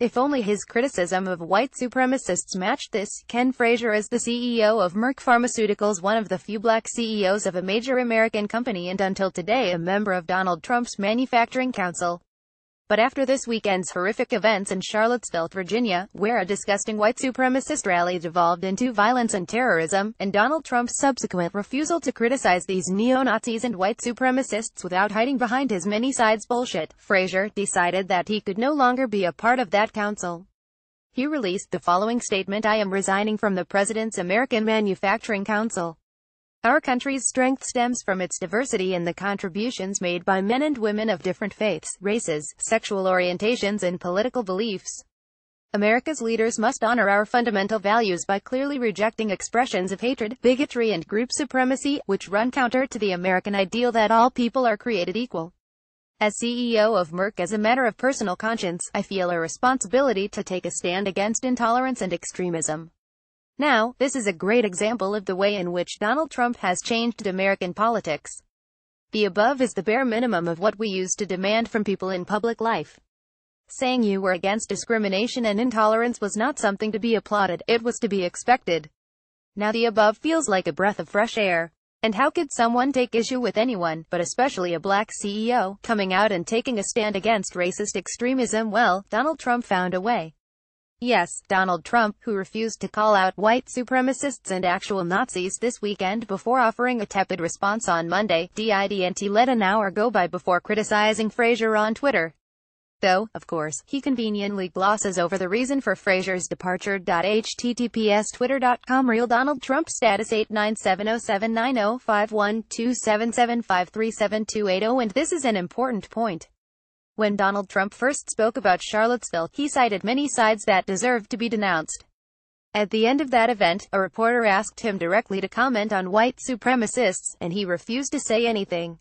If only his criticism of white supremacists matched this, Ken Frazier is the CEO of Merck Pharmaceuticals one of the few black CEOs of a major American company and until today a member of Donald Trump's Manufacturing Council. But after this weekend's horrific events in Charlottesville, Virginia, where a disgusting white supremacist rally devolved into violence and terrorism, and Donald Trump's subsequent refusal to criticize these neo-Nazis and white supremacists without hiding behind his many sides bullshit, Frazier decided that he could no longer be a part of that council. He released the following statement I am resigning from the President's American Manufacturing Council. Our country's strength stems from its diversity and the contributions made by men and women of different faiths, races, sexual orientations and political beliefs. America's leaders must honor our fundamental values by clearly rejecting expressions of hatred, bigotry and group supremacy, which run counter to the American ideal that all people are created equal. As CEO of Merck as a matter of personal conscience, I feel a responsibility to take a stand against intolerance and extremism. Now, this is a great example of the way in which Donald Trump has changed American politics. The above is the bare minimum of what we used to demand from people in public life. Saying you were against discrimination and intolerance was not something to be applauded, it was to be expected. Now the above feels like a breath of fresh air. And how could someone take issue with anyone, but especially a black CEO, coming out and taking a stand against racist extremism? Well, Donald Trump found a way. Yes, Donald Trump, who refused to call out white supremacists and actual Nazis this weekend before offering a tepid response on Monday, DIDNT let an hour go by before criticizing Fraser on Twitter. Though, of course, he conveniently glosses over the reason for Fraser's departure. HTTPS Twitter.com Real Donald Trump status 8970790512775372808 and this is an important point. When Donald Trump first spoke about Charlottesville, he cited many sides that deserved to be denounced. At the end of that event, a reporter asked him directly to comment on white supremacists, and he refused to say anything.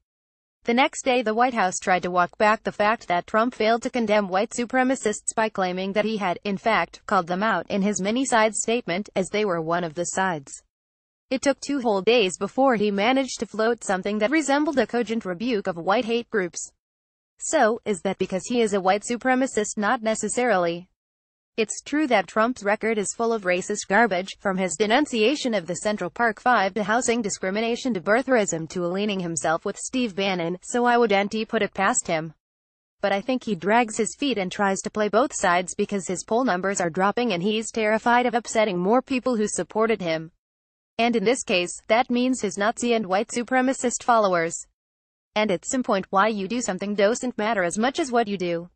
The next day the White House tried to walk back the fact that Trump failed to condemn white supremacists by claiming that he had, in fact, called them out in his many-sides statement, as they were one of the sides. It took two whole days before he managed to float something that resembled a cogent rebuke of white hate groups. So, is that because he is a white supremacist? Not necessarily. It's true that Trump's record is full of racist garbage, from his denunciation of the Central Park Five to housing discrimination to birtherism to aligning himself with Steve Bannon, so I would anti put it past him. But I think he drags his feet and tries to play both sides because his poll numbers are dropping and he's terrified of upsetting more people who supported him. And in this case, that means his Nazi and white supremacist followers. And at some point why you do something doesn't matter as much as what you do.